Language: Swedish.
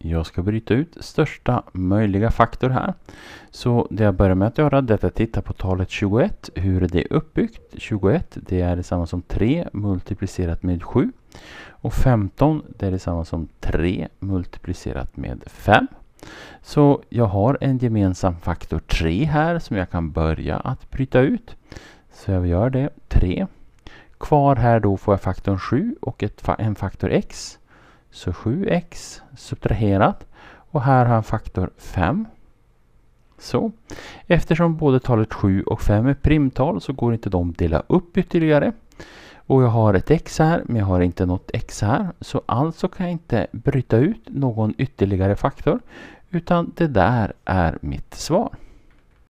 Jag ska bryta ut största möjliga faktor här. Så det jag börjar med att göra det är att titta på talet 21, hur är det uppbyggt. 21 det är detsamma som 3 multiplicerat med 7. Och 15 det är detsamma som 3 multiplicerat med 5. Så jag har en gemensam faktor 3 här som jag kan börja att bryta ut. Så jag gör det, 3. Kvar här då får jag faktorn 7 och ett, en faktor x. Så 7x subtraherat och här har jag faktor 5. Så. Eftersom både talet 7 och 5 är primtal så går inte de att dela upp ytterligare. Och jag har ett x här, men jag har inte något x här. Så alltså kan jag inte bryta ut någon ytterligare faktor. Utan det där är mitt svar.